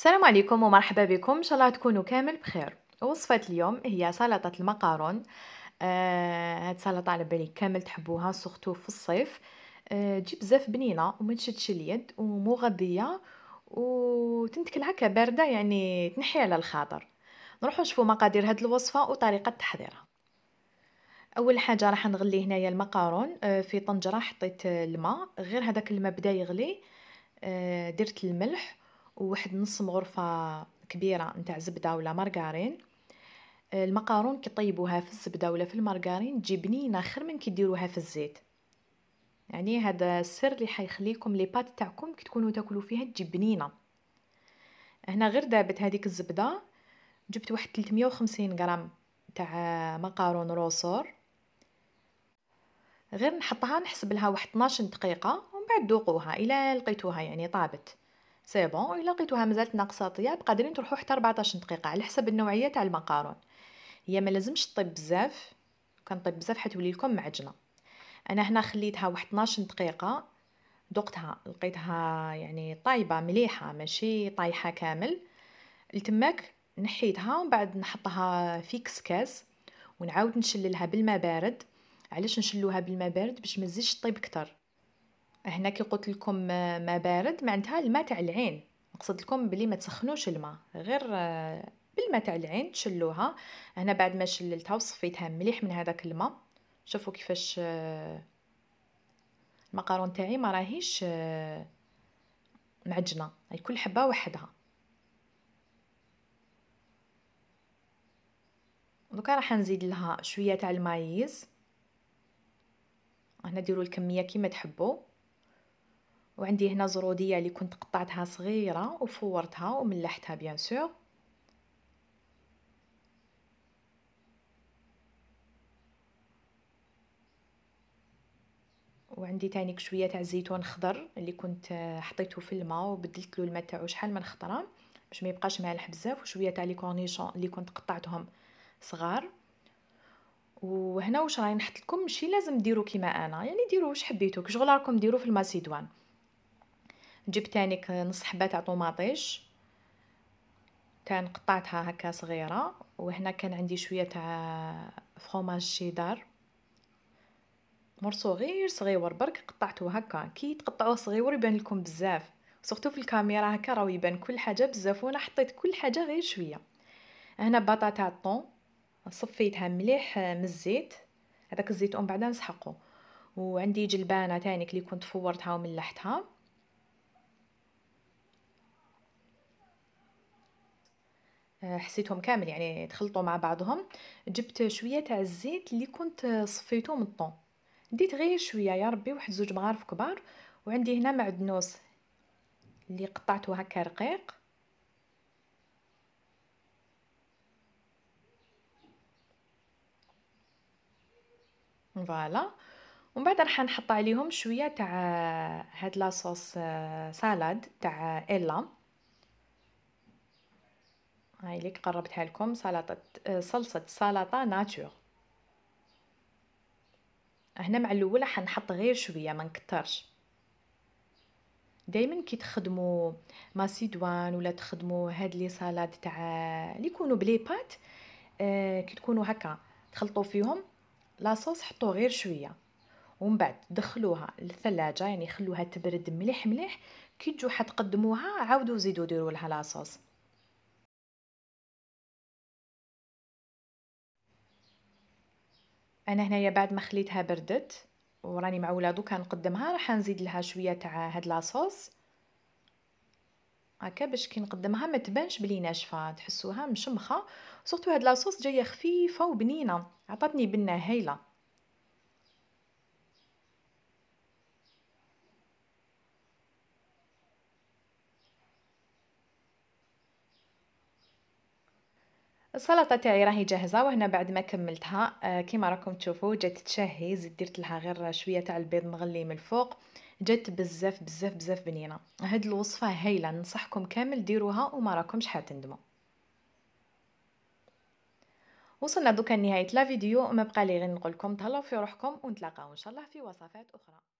السلام عليكم ومرحبا بكم ان شاء الله تكونوا كامل بخير وصفه اليوم هي سلطه المقارون آه هاد السلطه على بالي كامل تحبوها سورتو في الصيف آه بزاف بنينه وما تشدش اليد ومغذيه وتنتكلها كبارده يعني تنحي على الخاطر نروحوا نشوفوا مقادير هاد الوصفه وطريقه تحضيرها اول حاجه راح نغلي هنايا المقارون آه في طنجره حطيت الماء غير هذاك الماء بدا يغلي آه، درت الملح وواحد نص مغرفة كبيرة نتاع زبدة ولا مارغارين المقارون كيطيبوها في الزبدة ولا في المارغارين تجي بنينة خير من كيديروها في الزيت يعني هذا السر اللي حيخليكم لي بات تاعكم كي تكونوا تاكلوا فيها تجي بنينه هنا غير دابت هذيك الزبده جبت واحد 350 غرام تاع مقارون روسور غير نحطها نحسب لها واحد 12 دقيقه ومن بعد ذوقوها الى لقيتوها يعني طابت سي بون الا لقيتوها مازالت ناقصه طياب قادرين تروحوا حتى 14 دقيقه على حسب النوعيه تاع المقارون هي ما لازمش طيب بزاف كان طيب بزاف حتولي لكم معجنه انا هنا خليتها واحد 12 دقيقه دقتها لقيتها يعني طايبه مليحه ماشي طايحه كامل لتماك نحيتها ومن بعد نحطها في كسكاس ونعاود نشللها بالماء بارد علاش نشلوها بالماء بارد باش ما تزيدش طيب كتر هنا كي قلت لكم آه، ما بارد معناتها الماء تاع العين نقصد لكم بلي ما تسخنوش الماء غير آه، بالماء تاع العين تشلوها هنا بعد ما شللتها وصفيتها مليح من هذاك الماء شوفوا كيفاش آه، المقارون تاعي ما راهيش معجنه هي كل حبه وحدها دوكا راح نزيد لها شويه تاع المايز هنا ديروا الكميه كيما تحبوا وعندي هنا زروديه اللي كنت قطعتها صغيره وفورتها وملحتها بيان سور وعندي تانيك شويه تاع زيتون خضر اللي كنت آه، حطيته في الماء وبدلت له الماء تاعو شحال من خطره باش ما يبقاش مالح بزاف وشويه تاع لي كورنيشون اللي كنت قطعتهم صغار وهنا واش راني نحط لكم ماشي لازم ديروا كيما انا يعني ديروا واش حبيتو كشغل راكم ديروا في الماسيدوان جبت تانيك نص حبه تاع طوماطيش كان قطعتها هكا صغيره وهنا كان عندي شويه تاع فروماج شيدار مور صغير صغيور برك قطعته هكا كي تقطعوه صغيور يبان لكم بزاف سورتو في الكاميرا هكا راه يبان كل حاجه بزاف وانا حطيت كل حاجه غير شويه هنا بطاطا الطون صفيتها مليح آه، من الزيت هذاك الزيتون بعدا نسحقه وعندي جلبانه تانيك اللي كنت فورتها وملحتها آه، حسيتهم كامل يعني تخلطوا مع بعضهم جبت شويه تاع الزيت اللي كنت صفيته من الطون ديت غير شويه يا ربي واحد زوج مغارف كبار وعندي هنا معدنوس اللي قطعته هكا رقيق فوالا ومن بعد راح نحط عليهم شويه تاع هاد لاصوص آه، سالاد تاع ايلا هاي ليك قربتها لكم سلطة صلصة سلطة ناتور هنا مع الاولى حنحط غير شويه ما نكثرش دائما كي تخدموا ماسيدوان ولا تخدموا هاد لي سالاد تاع اللي يكونوا بلي بات آه كي تكونوا هكا تخلطوا فيهم لاصوص حطوا غير شويه ومن بعد دخلوها للثلاجه يعني خلوها تبرد مليح مليح كي تجوا حتقدموها عاودوا زيدوا ديروا لها لاصوص انا هنايا بعد ما خليتها بردت وراني معوله دوكا نقدمها راح نزيد لها شويه تاع هاد لاصوص هكا باش كي نقدمها ما تبانش بلي ناشفه تحسوها مشمخه سورتو هاد لاصوص جايه خفيفه وبنينه عطاتني بنه هايله السلطه تاعي راهي جاهزه وهنا بعد ما كملتها آه، كيما راكم تشوفوا جات تشهي زدت درت لها غير شويه تاع البيض مغلي من الفوق جات بزاف بزاف بزاف بنينه هاد الوصفه هايله ننصحكم كامل ديروها وما راكمش حتندموا وصلنا دوكا لنهايه لا فيديو ما بقى لي غير نقول لكم تهلاو في روحكم ونتلاقاو ان شاء الله في وصفات اخرى